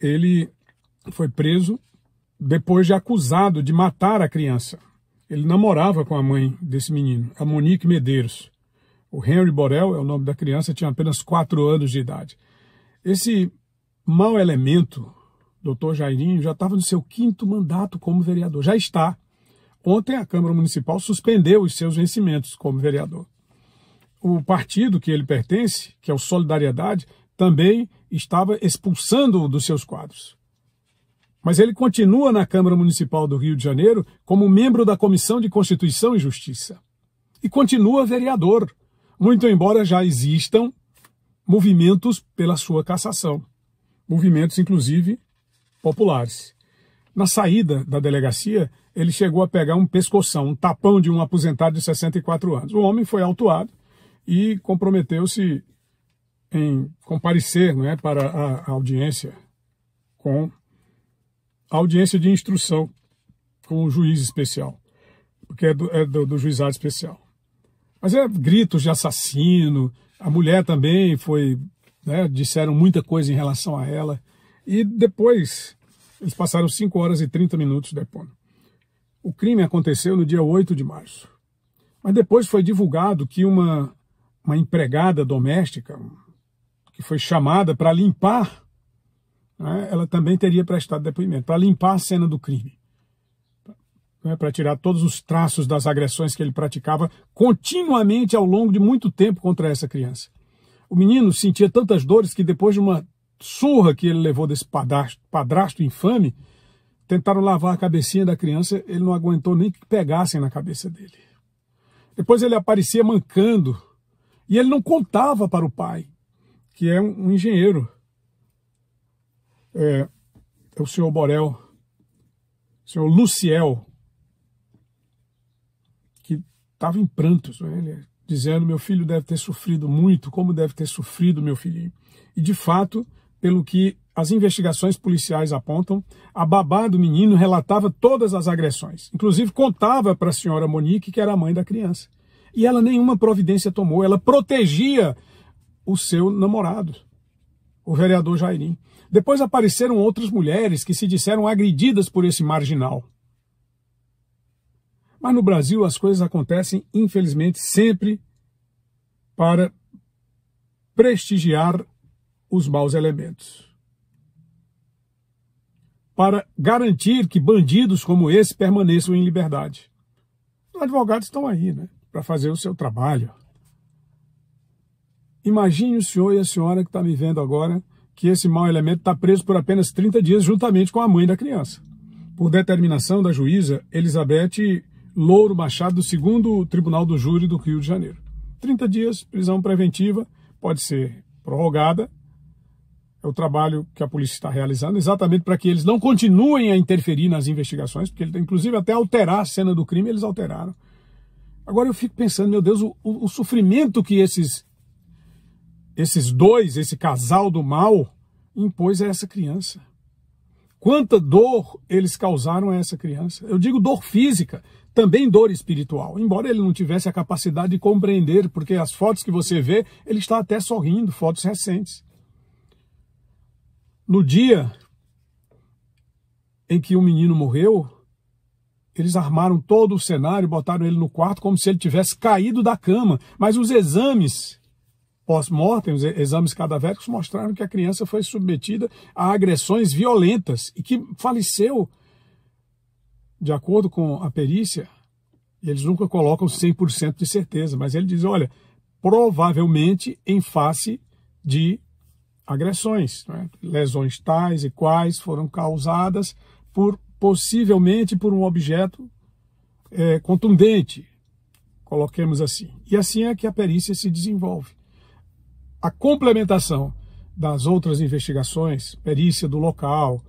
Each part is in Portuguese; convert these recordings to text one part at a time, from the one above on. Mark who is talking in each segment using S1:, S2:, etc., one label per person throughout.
S1: ele foi preso depois de acusado de matar a criança. Ele namorava com a mãe desse menino, a Monique Medeiros. O Henry Borel é o nome da criança, tinha apenas quatro anos de idade. Esse mau elemento, doutor Jairinho, já estava no seu quinto mandato como vereador. Já está. Ontem a Câmara Municipal suspendeu os seus vencimentos como vereador. O partido que ele pertence, que é o Solidariedade, também estava expulsando-o dos seus quadros. Mas ele continua na Câmara Municipal do Rio de Janeiro como membro da Comissão de Constituição e Justiça. E continua vereador, muito embora já existam movimentos pela sua cassação. Movimentos, inclusive, populares. Na saída da delegacia, ele chegou a pegar um pescoção, um tapão de um aposentado de 64 anos. O homem foi autuado e comprometeu-se em comparecer é, para a audiência com a audiência de instrução com o juiz especial, porque é do, é do, do juizado especial. Mas é gritos de assassino, a mulher também foi, né, disseram muita coisa em relação a ela. E depois, eles passaram 5 horas e 30 minutos depondo. O crime aconteceu no dia 8 de março. Mas depois foi divulgado que uma, uma empregada doméstica, que foi chamada para limpar, né, ela também teria prestado depoimento, para limpar a cena do crime. Né, para tirar todos os traços das agressões que ele praticava continuamente ao longo de muito tempo contra essa criança. O menino sentia tantas dores que depois de uma surra que ele levou desse padrasto, padrasto infame, tentaram lavar a cabecinha da criança, ele não aguentou nem que pegassem na cabeça dele. Depois ele aparecia mancando e ele não contava para o pai que é um, um engenheiro. É, é, o senhor Borel, o senhor Luciel, que estava em prantos, dizendo: meu filho deve ter sofrido muito, como deve ter sofrido meu filhinho. E de fato, pelo que as investigações policiais apontam, a babá do menino relatava todas as agressões, inclusive contava para a senhora Monique, que era a mãe da criança. E ela nenhuma providência tomou, ela protegia o seu namorado, o vereador Jairim. Depois apareceram outras mulheres que se disseram agredidas por esse marginal. Mas no Brasil as coisas acontecem, infelizmente, sempre para prestigiar os maus elementos. Para garantir que bandidos como esse permaneçam em liberdade. Os advogados estão aí, né? Para fazer o seu trabalho. Imagine o senhor e a senhora que está me vendo agora que esse mau elemento está preso por apenas 30 dias juntamente com a mãe da criança. Por determinação da juíza Elizabeth Louro Machado, do segundo Tribunal do Júri do Rio de Janeiro. 30 dias, prisão preventiva, pode ser prorrogada. É o trabalho que a polícia está realizando, exatamente para que eles não continuem a interferir nas investigações, porque inclusive até alterar a cena do crime, eles alteraram. Agora eu fico pensando, meu Deus, o, o sofrimento que esses esses dois, esse casal do mal, impôs a essa criança. Quanta dor eles causaram a essa criança. Eu digo dor física, também dor espiritual. Embora ele não tivesse a capacidade de compreender, porque as fotos que você vê, ele está até sorrindo, fotos recentes. No dia em que o menino morreu, eles armaram todo o cenário, botaram ele no quarto como se ele tivesse caído da cama, mas os exames pós-mortem, os exames cadavéricos mostraram que a criança foi submetida a agressões violentas e que faleceu. De acordo com a perícia, eles nunca colocam 100% de certeza, mas ele diz: olha, provavelmente em face de agressões, né? lesões tais e quais foram causadas por possivelmente por um objeto é, contundente, coloquemos assim. E assim é que a perícia se desenvolve a complementação das outras investigações, perícia do local,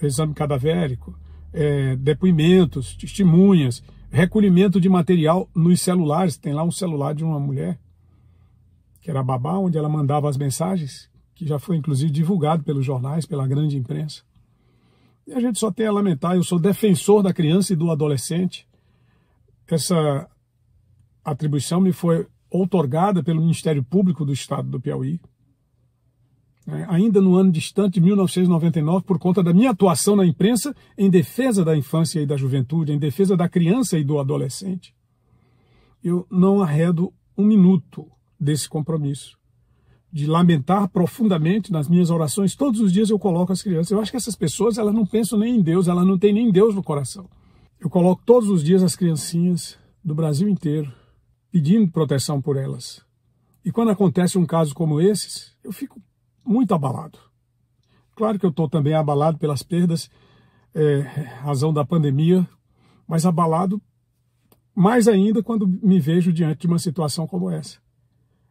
S1: exame cadavérico, é, depoimentos, testemunhas, recolhimento de material nos celulares. Tem lá um celular de uma mulher, que era babá, onde ela mandava as mensagens, que já foi inclusive divulgado pelos jornais, pela grande imprensa. E a gente só tem a lamentar, eu sou defensor da criança e do adolescente. Essa atribuição me foi outorgada pelo Ministério Público do Estado do Piauí, né, ainda no ano distante de 1999, por conta da minha atuação na imprensa em defesa da infância e da juventude, em defesa da criança e do adolescente. Eu não arredo um minuto desse compromisso, de lamentar profundamente nas minhas orações, todos os dias eu coloco as crianças. Eu acho que essas pessoas, elas não pensam nem em Deus, elas não têm nem Deus no coração. Eu coloco todos os dias as criancinhas do Brasil inteiro pedindo proteção por elas. E quando acontece um caso como esses, eu fico muito abalado. Claro que eu estou também abalado pelas perdas, é, razão da pandemia, mas abalado mais ainda quando me vejo diante de uma situação como essa,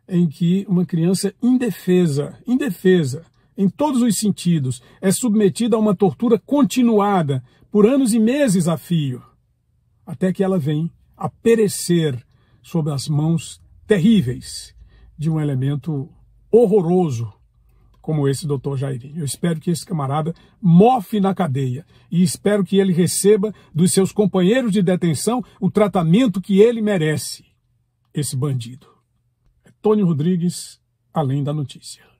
S1: em que uma criança indefesa, indefesa, em todos os sentidos, é submetida a uma tortura continuada por anos e meses a fio, até que ela vem a perecer sob as mãos terríveis de um elemento horroroso como esse doutor Jairinho. Eu espero que esse camarada mofe na cadeia e espero que ele receba dos seus companheiros de detenção o tratamento que ele merece, esse bandido. É Tony Rodrigues, além da notícia.